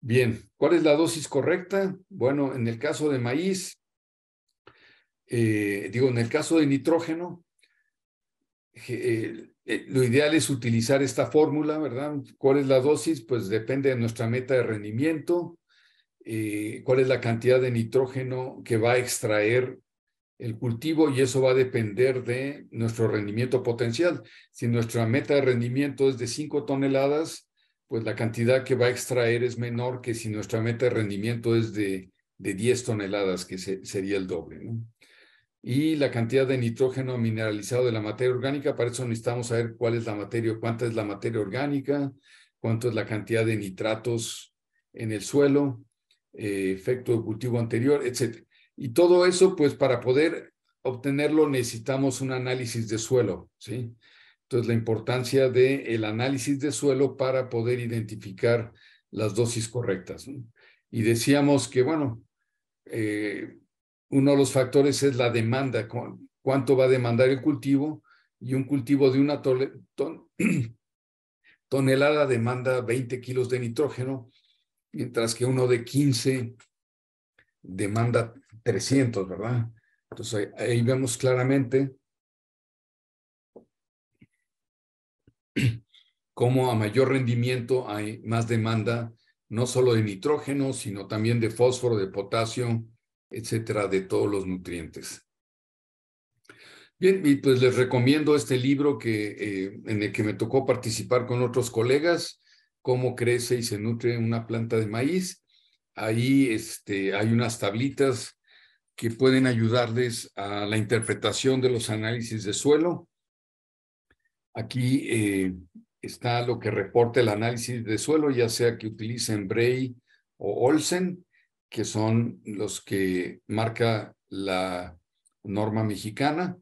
Bien, ¿cuál es la dosis correcta? Bueno, en el caso de maíz, eh, digo, en el caso de nitrógeno, eh, lo ideal es utilizar esta fórmula, ¿verdad? ¿Cuál es la dosis? Pues depende de nuestra meta de rendimiento, eh, cuál es la cantidad de nitrógeno que va a extraer el cultivo y eso va a depender de nuestro rendimiento potencial. Si nuestra meta de rendimiento es de 5 toneladas, pues la cantidad que va a extraer es menor que si nuestra meta de rendimiento es de, de 10 toneladas, que sería el doble. Y la cantidad de nitrógeno mineralizado de la materia orgánica, para eso necesitamos saber cuál es la materia, cuánta es la materia orgánica, cuánto es la cantidad de nitratos en el suelo, eh, efecto de cultivo anterior, etc. Y todo eso, pues para poder obtenerlo necesitamos un análisis de suelo, ¿sí? Entonces, la importancia del análisis de suelo para poder identificar las dosis correctas. Y decíamos que, bueno, eh, uno de los factores es la demanda, cuánto va a demandar el cultivo, y un cultivo de una tonelada demanda 20 kilos de nitrógeno, mientras que uno de 15 demanda 300, ¿verdad? Entonces ahí vemos claramente cómo a mayor rendimiento hay más demanda, no solo de nitrógeno, sino también de fósforo, de potasio, etcétera, de todos los nutrientes. Bien, y pues les recomiendo este libro que, eh, en el que me tocó participar con otros colegas, cómo crece y se nutre una planta de maíz. Ahí este, hay unas tablitas que pueden ayudarles a la interpretación de los análisis de suelo. Aquí eh, está lo que reporta el análisis de suelo, ya sea que utilicen Bray o Olsen, que son los que marca la norma mexicana.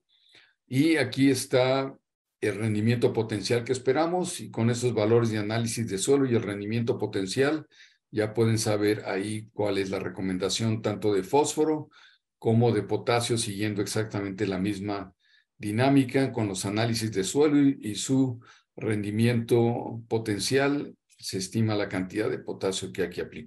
Y aquí está el rendimiento potencial que esperamos y con esos valores de análisis de suelo y el rendimiento potencial ya pueden saber ahí cuál es la recomendación tanto de fósforo como de potasio siguiendo exactamente la misma dinámica con los análisis de suelo y, y su rendimiento potencial, se estima la cantidad de potasio que hay que aplicar.